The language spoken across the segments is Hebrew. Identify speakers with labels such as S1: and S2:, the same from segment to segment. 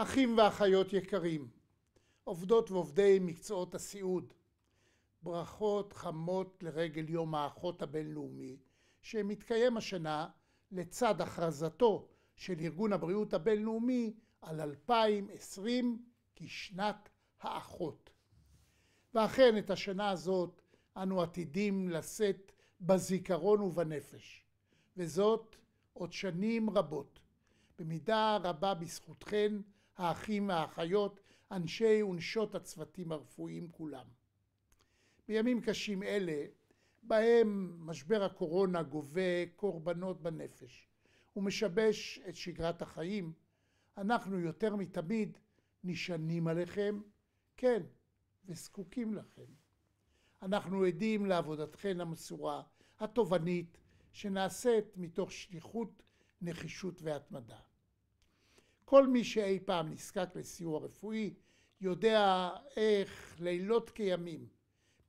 S1: אחים ואחיות יקרים, עובדות ועובדי מקצועות הסיעוד, ברכות חמות לרגל יום האחות הבינלאומי שמתקיים השנה לצד הכרזתו של ארגון הבריאות הבינלאומי על 2020 כשנת האחות. ואכן את השנה הזאת אנו עתידים לשאת בזיכרון ובנפש, וזאת עוד שנים רבות, במידה רבה בזכותכן האחים, האחיות, אנשי ונשות הצוותים הרפואיים כולם. בימים קשים אלה, בהם משבר הקורונה גובה קורבנות בנפש ומשבש את שגרת החיים, אנחנו יותר מתמיד נשענים עליכם, כן, וזקוקים לכם. אנחנו עדים לעבודתכן המסורה, התובענית, שנעשית מתוך שליחות, נחישות והתמדה. כל מי שאי פעם נזקק לסיוע רפואי יודע איך לילות כימים,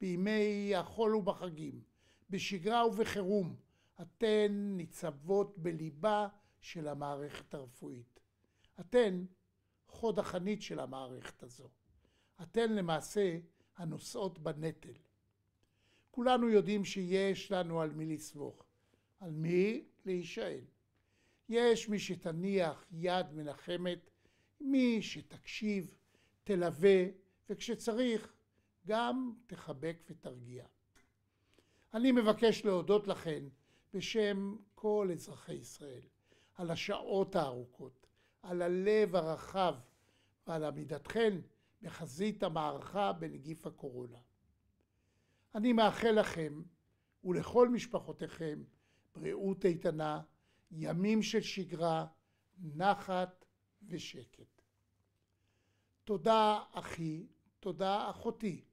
S1: בימי החול ובחגים, בשגרה ובחירום, אתן ניצבות בליבה של המערכת הרפואית. אתן חוד החנית של המערכת הזו. אתן למעשה הנושאות בנטל. כולנו יודעים שיש לנו על מי לסמוך, על מי להישען. יש מי שתניח יד מנחמת, מי שתקשיב, תלווה, וכשצריך, גם תחבק ותרגיע. אני מבקש להודות לכן בשם כל אזרחי ישראל על השעות הארוכות, על הלב הרחב ועל עמידתכן בחזית המערכה בנגיף הקורונה. אני מאחל לכם ולכל משפחותיכם בריאות איתנה, ימים של שגרה, נחת ושקט. תודה אחי, תודה אחותי.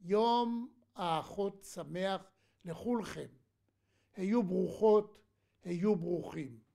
S1: יום האחות שמח לכולכם. היו ברוכות, היו ברוכים.